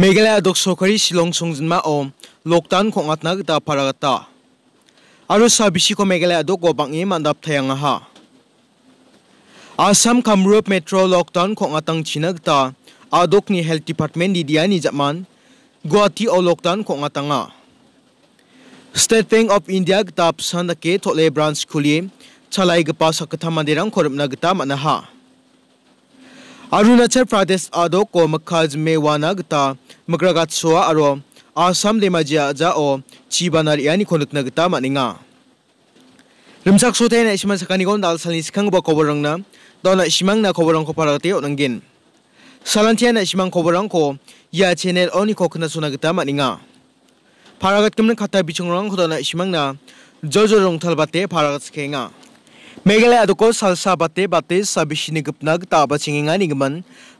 मेघालय दक सोखरी सूजमा ओम lockdown खोंगातना गता और आरो मेघालय दक गोबांगि मानदाब थायांगाहा आसाम कामरूप मेट्रो लॉकडाउन खोंगातांग चिनगता आदकनि हेल्थ डिपार्टमेंट दिदिया निजामान गुवाहाटी ओ लॉकडाउन खोंगातांगा स्टेट बैंक ऑफ इंडिया गता पसान थोले ब्रांच खुलिए चलाई सकथा मंदिरं खोरमना मनहा अरुणाचल प्रदेश आदो को मखाज मेवाना गता magragat soa aro asam demaja ja o chibanar yani konukna gita maninga rimsak so tena isman sakani gon dal salni sikang ba koborang na dona ismang na koborang ko parate onangin salantia na ismang koborang ko ya channel oni ko kna suna gita maninga paragat kimna khata bichungrang ko dona ismang na jojo rongthal bate paragat skenga Meghalaya अदको सालसा बाते बाते साबिशिनि गपना गता बाचिंगिंगा निगमन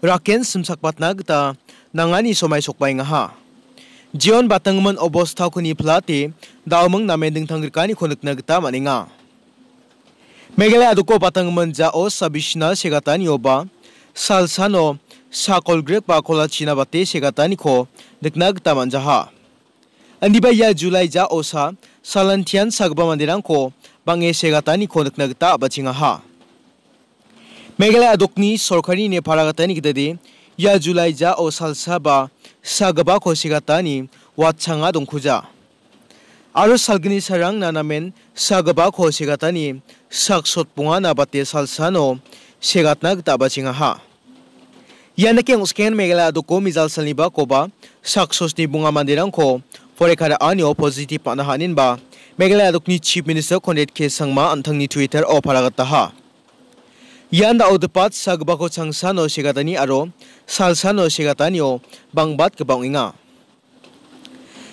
राकेन सिमसाक बातना गता नंगानी somai sokpai ngaha जीवन बातंगम obostha को फलाते दाउम name dingthangrikani khonukna gita maninga Meghalaya आदको बातंगम जाओ ओ सबिशना सेगातानी ओबा सालसानो साकोल Greig Pakola चीना बाते सेगातानी को दिखना गता मनजाहा अंदिबा या जुलाई जा ओसा सालंथियान सगबा मंदिर को बंगे सेगातानी को दिखना गता बचिंगाहा मेघालय अदुकनी सरकारी ने फारागतानी गिदे या जुलाई जा ओ सालसाबा सागबा खसिगातानि वातसाङा दंखुजा आरो सालगिनि सारां नानामेन सागबा खसिगातानि साग सतपुङा नाबाते सालसानो सेगातना गताबाचिङाहा यानके उसकेन मेगला दुको मिजाल सलनिबा कोबा साग ससनि बुङा मान्दिरांखौ फरेखारा आनि अपोजिटिभ पानाहानिनबा मेघालया दुकनि chief minister Conrad K Sangma आन्थांनि टुइटार अ फारागाताहा Yan da odepat sagbako changsan o sigatani aro salsan o sigatani o bangbat kebang inga.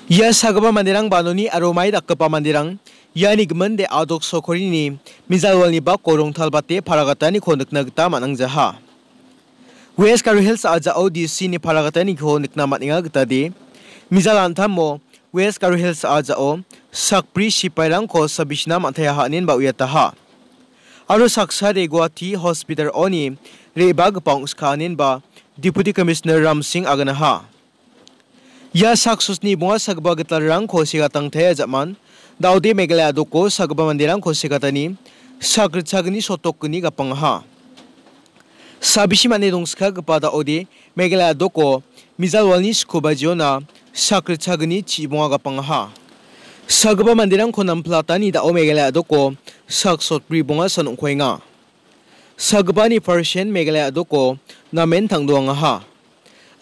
Ia sagaba mandirang banoni aro mai dakkepa mandirang ia nigmen de adok sokorini mizalwalni ba korong talbate paragatani ko nukna gita manang jaha. West Karo Hills aja o DC ni paragatani ko nukna maninga gita de mizal antamo West Karo Hills aja o sakpri shipairang ko sabishna mantaya hanin ba uyataha. Aro saksa re Guwahati hospital oni re bagpang skanin ba Deputy Commissioner Ram Singh aganaha. Ya saksus ni bunga sagba gitlarang ko sigatang thaya zaman Daudi Meghalaya doko sagba mandirang ko sigatani sagritsagni sotokni gapangha. Sabishi mane dongska gapada ode Meghalaya doko Mizalwalni skobajona sagritsagni chibunga gapangha. Sagba mandirang ko namplatani da o Meghalaya doko sak sot pri bonga sanung khoinga sagbani persian megalaya doko namen thangduanga ha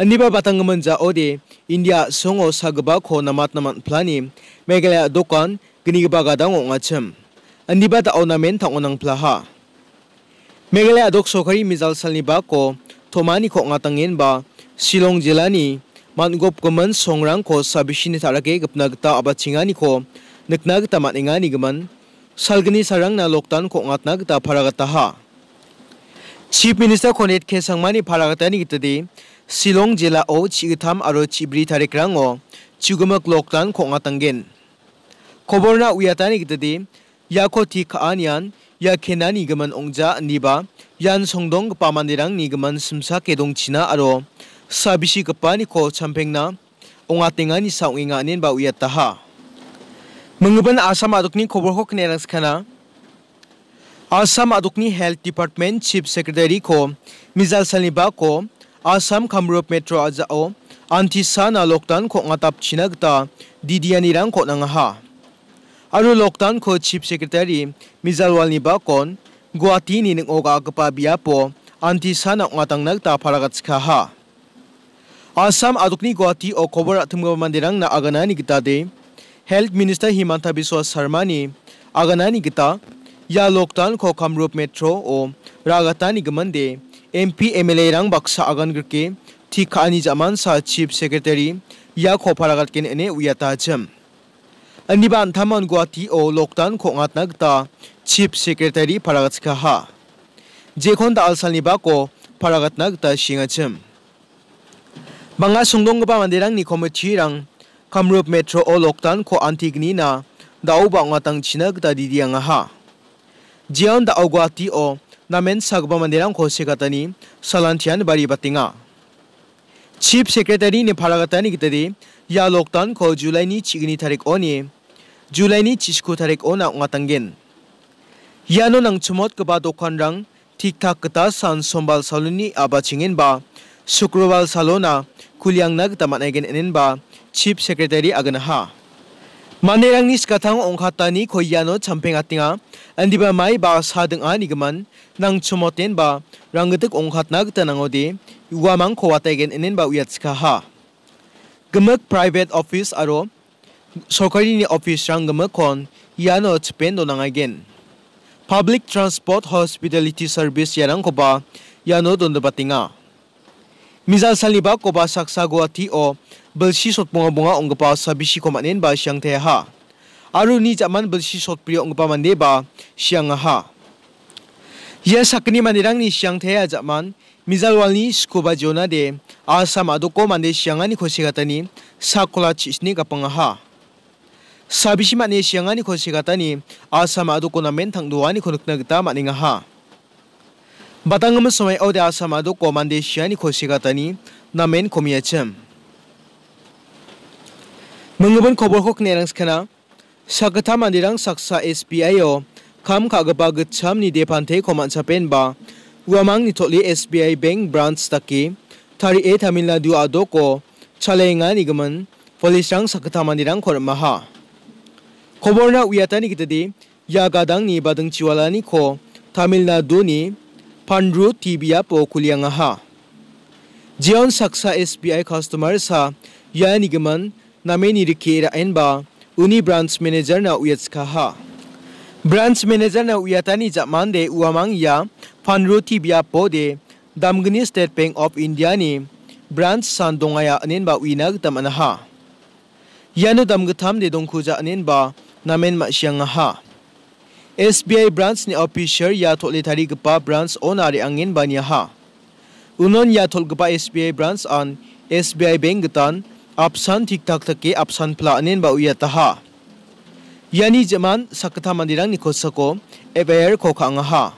aniba batangman ja ode india songo sagba kho namat namat plani megalaya dokan giniba ba ongachim aniba ta onamen thangonang plaha megalaya dok sokari mizal salni ba ko thomani kho ngatangin ba silong jilani mangop kuman songrang ko sabishini tarake gapna gita ni ko nikna gita matengani gaman salgni sarang na loktan ko ngatnak ta p a r a g a t a ha chief minister konet khe sangmani p a r a g a t a ni gitadi silong jela o c h i g t a m aro chibri tarik rango chugumak loktan ko ngatangen k o b o r n a uyatani gitadi yako ti k a a n i a n ya k e n a n i gaman ongja niba yan songdong pamandirang ni gaman simsa kedong china aro sabisi kapani ko champengna ongatengani saunginga n i n ba uyataha मंगबन आसाम आदकनी खबर को कनेरसखाना आसाम आदकनी health department chief secretary को मिजाल सलनीबा को आसाम कामरूप मेट्रो आजाओ आंटी साना लॉकडाउन को अंगाताप चिनगता दीदिया निरंग को नंगहा आरो लॉकडाउन को चीफ सेक्रेटरी मिजाल निबा कोन गुवाहाटी नि नंगोगा गपा बियापो आंटी साना अंगातांगनगता फरागत्सखाहा आसाम आदकनी गुवाहाटी ओ खबर अथमगो मंदिरंग ना आगना निगता दे हेल्थ मिनिस्टर हिमंता बिस्वा शर्मा ने आगना निगता या लोकतान खो कमरूप मेट्रो ओ रागता निगमन दे M P M L A रंग बक्सा आगन करके ठीक आनी जमान सा चीफ सेक्रेटरी या खोफारागत के ने उयाता जम अनिबा अंथामन गुवाहाटी और लोकतान खो आतना गता चीफ सेक्रेटरी फरागत का हा जेखोन दा अलसाल निबा को फरागत ना गता जम बंगा सुंगदोंगबा मंदिरंग निकोमथि रंग kamrup metro oloktan ko antigni na da uba ngatang chinak da didi ha jian da ogwati o namen sagba mandirang ko sekatani salantian bari batinga chief secretary ne phalagatani gitadi ya loktan ko julai ni chigni tarik oni julai ni chisku tarik ona ngatangen yano nang chumot kaba dokan rang ঠিক ঠাক কতা সান সোমবার ba, আবা ba বা salona সালোনা nag tamat গতা মানাইগেন এনেন ba, Chief Secretary Manerang ni sekatang ongkatani koyano champeng atinga ba mai ba sadeng ani geman nang chomoten ba iwa mang ko uamang kowategen enen ba uyatska ha. Gemek private office aro ni office rang gemek kon yano chpen agen. Public transport hospitality service yanang koba yano dondabatinga. Misal saliba koba saksa guati o belsi sot bunga bunga ong sabisi komanen ba siang teh ha. Aru ni zaman belsi sot pria ong mande ba siang ha. Ia sakni mandirang ni siang teh zaman Mizalwalni skoba jona de asam aduko mande siangani ni sakola chisni kapanga ha. Sabisi mane ni khosigatani asam aduko namen thangduani khonukna gita maninga ha. Batangam samai ode asam aduko mande siangani khosigatani namen komiyachem. Mengubun kobol kok nerang skena. Sakata mandirang saksa SBI o. Kam kagaba gacham ni depante komat sapen ba. Uamang ni totli SBI bank branch taki. Tari e Tamil Nadu adoko. Chalenga nigaman. Polis rang sakata mandirang kormaha. Koborna uyatani kitadi. Yagadang ni badang chiwalani ko. Tamil Nadu ni. Pandru tibia po kuliangaha. Jion saksa SBI customer sa. Ya nigaman. নামেনিখোএবা উনিব্ামেনেজান উা্মোনাাি মব নিা ্মমsbi্অ sbi্sbi Apsan tiktak takke apsan pula anin ba ia taha. Yani jaman sakta mandirang nikosako FIR koka angaha.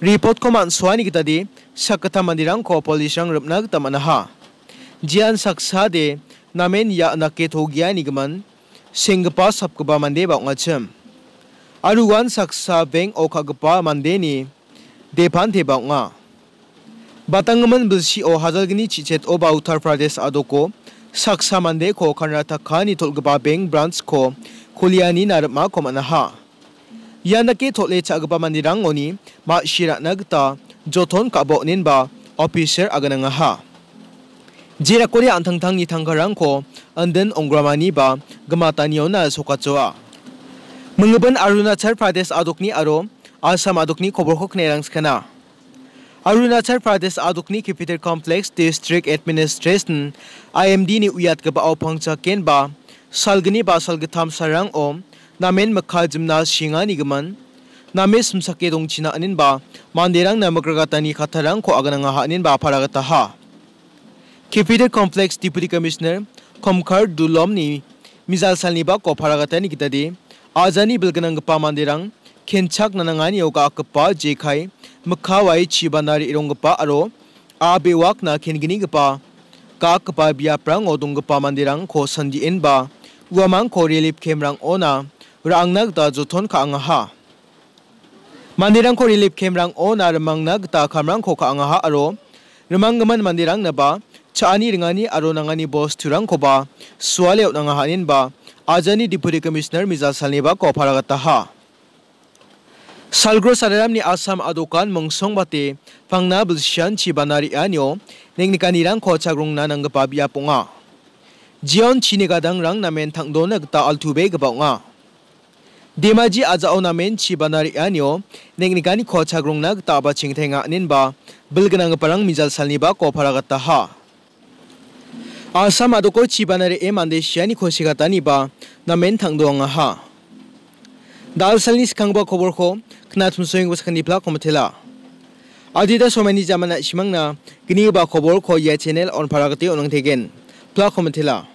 Report koman suani kita di sakta mandirang ko polisang rupnag tamanaha. Jian saksa de namen ya anakke togia nigaman singgapa sabkaba mande ba ungacem. Aruan saksa beng oka gapa mande ni depan te ba unga. Batangaman bilsi o hazal gini cicet o ba utar pradesh adoko. saksa mande ko karnata kani tolgaba bank branch ko k u l i a n i narma ko manaha yanake tole chagaba mandirang oni ma shirana g t a j o t o n kabo ninba officer agananga ha jira k u r i a n t a n g t a n g ni t a n g k a r a n g ko anden ongramani ba gamataniyo na sokachoa Mengeban a मंगबन अरुणाचल प्रदेश आदकनि आरो आसाम आदकनि ख ब o ख ौ ख ो न ा य a n g s k a n a Arunachal Pradesh Adukni Capital Complex District Administration IMD ni uyat gaba au pangcha kenba salgni ba salgtham sarang om namen makha jimna singa nigaman name sumsake dongchina anin ba mandirang namagragata ni khatharang ko agananga ha anin ba paragata ha Capital Complex Deputy Commissioner Komkar Dulom ni mizal salni ba ko paragata ni kitade आजानी बिलगनंगपा मंदिरं खेंचाक ननंगानी yoga अकपा जेखाई m k a w a i chibanari irongpa aro abewak na k i e n g i n i gpa ka kpa bia prang odung gpa mandirang k o sandi i n b a w a m a n k o r e l i p kemrang ona r a n g n a g ta z o t o n ka anga ha mandirang k o r e l i p kemrang ona r a m a n g n a g ta k a m r a n g k o ka anga ha aro ramangman mandirang naba c h a n i ringani aro nangani boss t u r a n g k o ba swale nanga hanin ba ajani deputy commissioner miza salneba ko p a r a g a t a ha Salgro Sararam ni Assam adukan mongsong bate pangna bilshan chibanari anyo ning nikanirang khochagrung nanang pabia ponga Jion chini gadang rang namen thangdona gta altube gabau nga Demaji aja onamen chibanari anyo ning nikani khochagrung na gta ba chingthenga ninba bilganang parang mijal salni ba ko pharagata ha Assam adukor chibanari e mande shani khosigata ni ba namen thangdo nga ha दालसलनि सिखांबा खबरखौ खोनाथुमसों बोसोरनिफ्ला खमथेला आदिदा समायनि जामाना सिमांना गिनि बा खबर खया channel अनफारागति अनंथेगेन फ्ला खमथेला